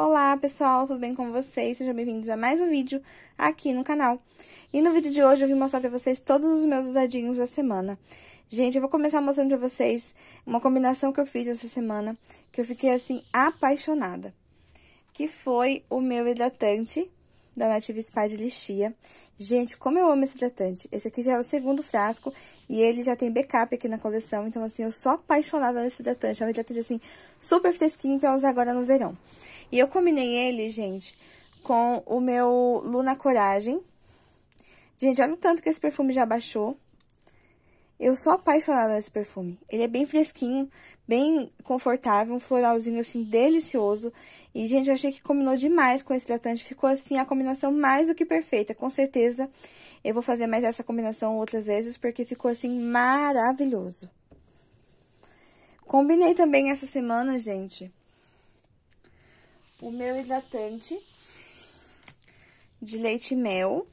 Olá pessoal, tudo bem com vocês? Sejam bem-vindos a mais um vídeo aqui no canal. E no vídeo de hoje eu vim mostrar pra vocês todos os meus usadinhos da semana. Gente, eu vou começar mostrando pra vocês uma combinação que eu fiz essa semana, que eu fiquei assim apaixonada. Que foi o meu hidratante da Native Spa de Lixia. Gente, como eu amo esse hidratante. Esse aqui já é o segundo frasco e ele já tem backup aqui na coleção. Então, assim, eu sou apaixonada nesse hidratante. É um hidratante, assim, super fresquinho pra usar agora no verão. E eu combinei ele, gente, com o meu Luna Coragem. Gente, olha o tanto que esse perfume já baixou. Eu sou apaixonada nesse perfume. Ele é bem fresquinho, bem confortável, um floralzinho assim delicioso. E, gente, eu achei que combinou demais com esse hidratante. Ficou assim a combinação mais do que perfeita. Com certeza eu vou fazer mais essa combinação outras vezes, porque ficou assim maravilhoso. Combinei também essa semana, gente, o meu hidratante de leite mel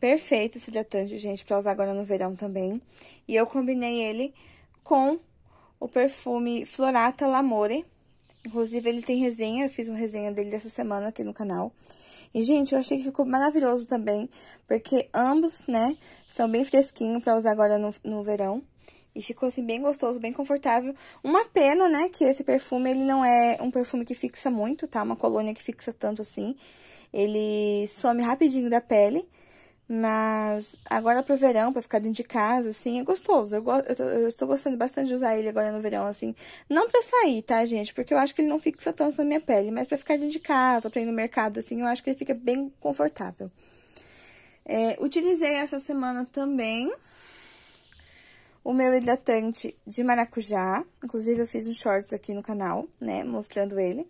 perfeito esse hidratante, gente, pra usar agora no verão também. E eu combinei ele com o perfume Florata L'Amore. Inclusive, ele tem resenha, eu fiz uma resenha dele dessa semana aqui no canal. E, gente, eu achei que ficou maravilhoso também, porque ambos, né, são bem fresquinhos pra usar agora no, no verão. E ficou, assim, bem gostoso, bem confortável. Uma pena, né, que esse perfume, ele não é um perfume que fixa muito, tá? Uma colônia que fixa tanto assim. Ele some rapidinho da pele. Mas agora pro verão, pra ficar dentro de casa, assim, é gostoso. Eu, go eu, eu, estou gostando bastante de usar ele agora no verão, assim. Não pra sair, tá, gente? Porque eu acho que ele não fixa tanto na minha pele, mas pra ficar dentro de casa, pra ir no mercado, assim, eu acho que ele fica bem confortável. É, utilizei essa semana também o meu hidratante de maracujá. Inclusive, eu fiz um shorts aqui no canal, né, mostrando ele.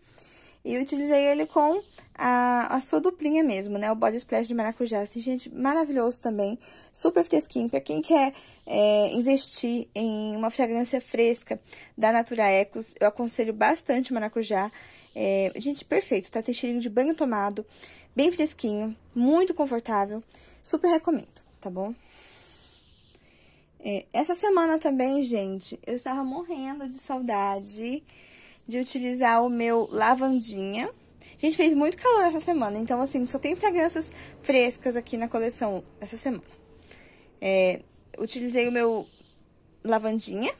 E utilizei ele com a, a sua duplinha mesmo, né? O Body Splash de maracujá. Assim, gente, maravilhoso também. Super fresquinho. Pra quem quer é, investir em uma fragrância fresca da Natura Ecos, eu aconselho bastante maracujá. É, gente, perfeito, tá? Tem cheirinho de banho tomado, bem fresquinho, muito confortável. Super recomendo, tá bom? É, essa semana também, gente, eu estava morrendo de saudade de utilizar o meu lavandinha. Gente, fez muito calor essa semana, então, assim, só tem fragrâncias frescas aqui na coleção essa semana. É, utilizei o meu lavandinha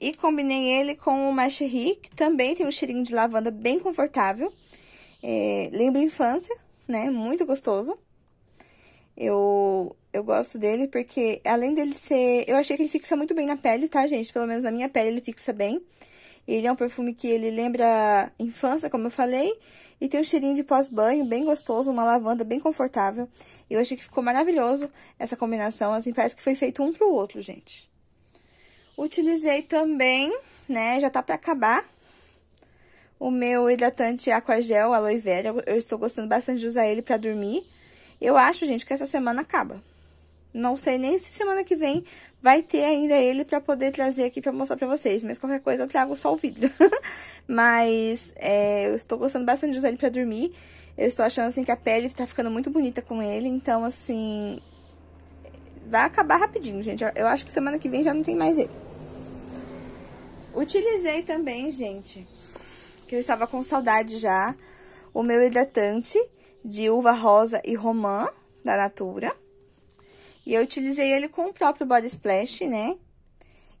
e combinei ele com o Macherry, que também tem um cheirinho de lavanda bem confortável. É, lembra infância, né? Muito gostoso. Eu, eu gosto dele porque, além dele ser... Eu achei que ele fixa muito bem na pele, tá, gente? Pelo menos na minha pele ele fixa bem. Ele é um perfume que ele lembra infância, como eu falei, e tem um cheirinho de pós-banho bem gostoso, uma lavanda bem confortável. E eu achei que ficou maravilhoso essa combinação, assim, parece que foi feito um pro outro, gente. Utilizei também, né, já tá pra acabar, o meu hidratante Aquagel Aloe Vera. Eu estou gostando bastante de usar ele pra dormir. Eu acho, gente, que essa semana acaba. Não sei nem se semana que vem vai ter ainda ele pra poder trazer aqui pra mostrar pra vocês. Mas qualquer coisa eu trago só o vídeo. mas é, eu estou gostando bastante de usar ele pra dormir. Eu estou achando, assim, que a pele tá ficando muito bonita com ele. Então, assim, vai acabar rapidinho, gente. Eu acho que semana que vem já não tem mais ele. Utilizei também, gente, que eu estava com saudade já, o meu hidratante de uva rosa e romã, da Natura. E eu utilizei ele com o próprio Body Splash, né?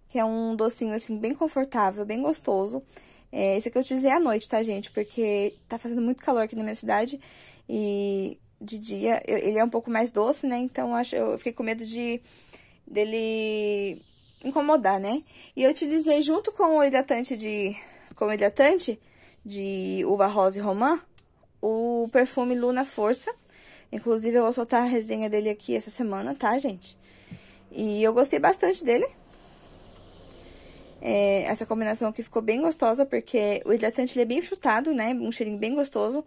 Que é um docinho, assim, bem confortável, bem gostoso. É, esse aqui eu utilizei à noite, tá, gente? Porque tá fazendo muito calor aqui na minha cidade. E de dia eu, ele é um pouco mais doce, né? Então, eu acho, eu fiquei com medo de dele incomodar, né? E eu utilizei junto com o hidratante de... Com o hidratante de uva rosa e romã, o perfume Luna Força Inclusive, eu vou soltar a resenha dele aqui essa semana, tá, gente? E eu gostei bastante dele. É, essa combinação aqui ficou bem gostosa, porque o hidratante ele é bem frutado, né? Um cheirinho bem gostoso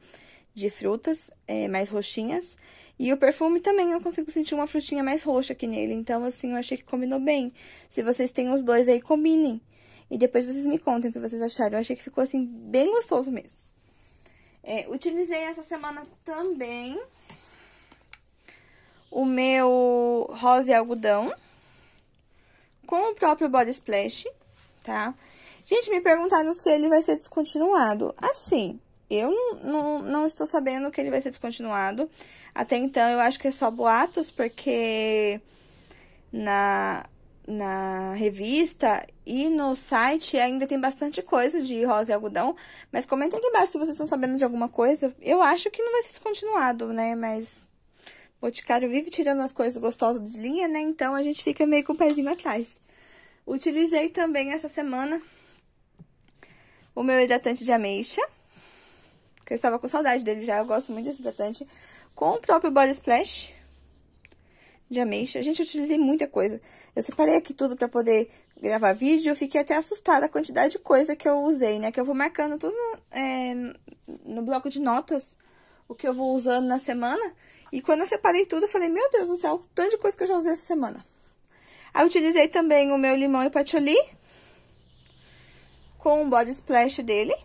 de frutas, é, mais roxinhas. E o perfume também, eu consigo sentir uma frutinha mais roxa aqui nele. Então, assim, eu achei que combinou bem. Se vocês têm os dois aí, combinem. E depois vocês me contem o que vocês acharam. Eu achei que ficou, assim, bem gostoso mesmo. É, utilizei essa semana também o meu rosa e algodão com o próprio body splash, tá? Gente, me perguntaram se ele vai ser descontinuado. Assim, eu não, não estou sabendo que ele vai ser descontinuado. Até então, eu acho que é só boatos, porque na, na revista e no site ainda tem bastante coisa de rosa e algodão. Mas comentem aqui embaixo se vocês estão sabendo de alguma coisa. Eu acho que não vai ser descontinuado, né? Mas Boticário vive tirando as coisas gostosas de linha, né? Então, a gente fica meio com o pezinho atrás. Utilizei também essa semana o meu hidratante de ameixa. Que eu estava com saudade dele já. Eu gosto muito desse hidratante. Com o próprio Body Splash de ameixa. Gente, eu utilizei muita coisa. Eu separei aqui tudo para poder gravar vídeo. Eu fiquei até assustada a quantidade de coisa que eu usei, né? Que eu vou marcando tudo é, no bloco de notas. O que eu vou usando na semana. E quando eu separei tudo, eu falei, meu Deus do céu, tanto de coisa que eu já usei essa semana. Aí, utilizei também o meu limão e patchouli. Com o body splash dele.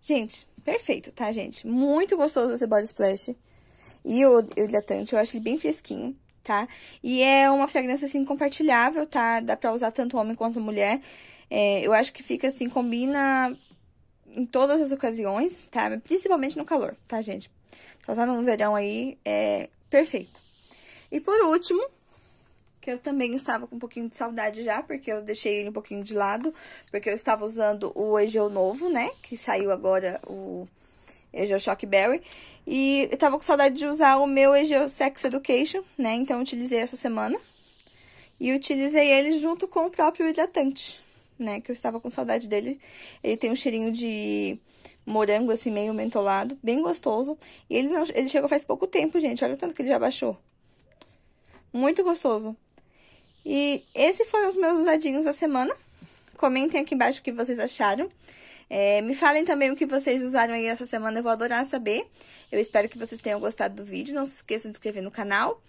Gente, perfeito, tá, gente? Muito gostoso esse body splash. E o, o hidratante, eu acho ele bem fresquinho, tá? E é uma fragrância, assim, compartilhável, tá? Dá pra usar tanto homem quanto mulher. É, eu acho que fica, assim, combina em todas as ocasiões, tá? Principalmente no calor, tá, gente? Passar um verão aí é perfeito. E por último, que eu também estava com um pouquinho de saudade já, porque eu deixei ele um pouquinho de lado, porque eu estava usando o Egeu novo, né? Que saiu agora o Egeu Shock Berry. E eu estava com saudade de usar o meu Egeu Sex Education, né? Então, eu utilizei essa semana. E utilizei ele junto com o próprio hidratante né? Que eu estava com saudade dele. Ele tem um cheirinho de morango, assim, meio mentolado, bem gostoso. E ele, não, ele chegou faz pouco tempo, gente. Olha o tanto que ele já baixou. Muito gostoso. E esses foram os meus usadinhos da semana. Comentem aqui embaixo o que vocês acharam. É, me falem também o que vocês usaram aí essa semana, eu vou adorar saber. Eu espero que vocês tenham gostado do vídeo. Não se esqueçam de se inscrever no canal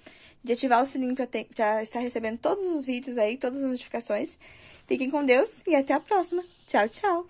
de ativar o sininho para estar recebendo todos os vídeos aí, todas as notificações. Fiquem com Deus e até a próxima. Tchau, tchau!